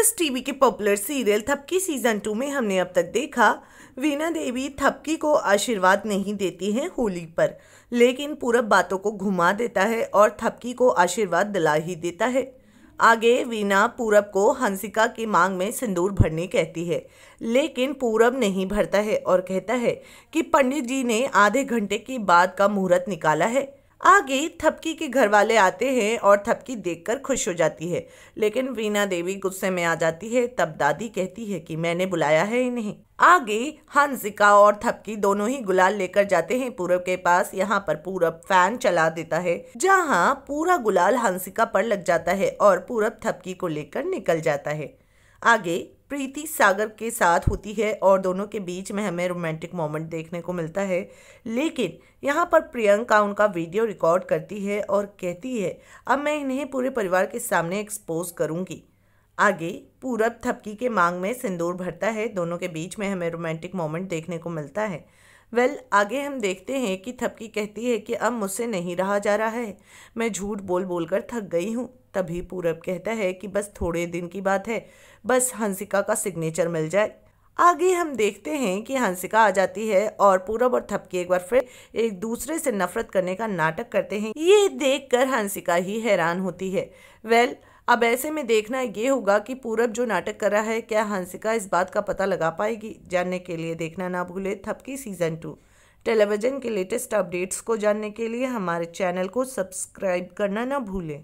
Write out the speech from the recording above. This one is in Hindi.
प्लस टीवी के popular serial Thapki season two में हमने अब तक देखा वीना देवी थपकी को आशीर्वाद नहीं देती हैं होली पर लेकिन पूरब बातों को घुमा देता है और थपकी को आशीर्वाद दिला ही देता है आगे वीना पूरब को हंसिका की मांग में सिंदूर भरने कहती है लेकिन पूरब नहीं भरता है और कहता है कि पंडित जी ने आधे घंटे की बाद का मुहूर्त निकाला है आगे थपकी के घर वाले आते हैं और थपकी देखकर खुश हो जाती है लेकिन वीना देवी गुस्से में आ जाती है तब दादी कहती है कि मैंने बुलाया है इन्हें आगे हंसिका और थपकी दोनों ही गुलाल लेकर जाते हैं पूरब के पास यहाँ पर पूरब फैन चला देता है जहाँ पूरा गुलाल हंसिका पर लग जाता है और पूरब थपकी को लेकर निकल जाता है आगे प्रीति सागर के साथ होती है और दोनों के बीच में हमें रोमांटिक मोमेंट देखने को मिलता है लेकिन यहाँ पर प्रियंका उनका वीडियो रिकॉर्ड करती है और कहती है अब मैं इन्हें पूरे परिवार के सामने एक्सपोज करूँगी आगे पूरब थपकी के मांग में सिंदूर भरता है दोनों के बीच में हमें रोमांटिक मोमेंट देखने को मिलता है वेल well, आगे हम देखते हैं कि थपकी कहती है कि अब मुझसे नहीं रहा जा रहा है मैं झूठ बोल बोल कर थक गई हूँ तभी पूरब कहता है कि बस थोड़े दिन की बात है बस हंसिका का सिग्नेचर मिल जाए आगे हम देखते हैं कि हंसिका आ जाती है और पूरब और थपकी एक बार फिर एक दूसरे से नफरत करने का नाटक करते हैं ये कर हंसिका ही हैरान होती है वेल well, अब ऐसे में देखना ये होगा कि पूरब जो नाटक कर रहा है क्या हंसिका इस बात का पता लगा पाएगी जानने के लिए देखना ना भूले थपकी सीजन टू टेलीविज़न के लेटेस्ट अपडेट्स को जानने के लिए हमारे चैनल को सब्सक्राइब करना ना भूलें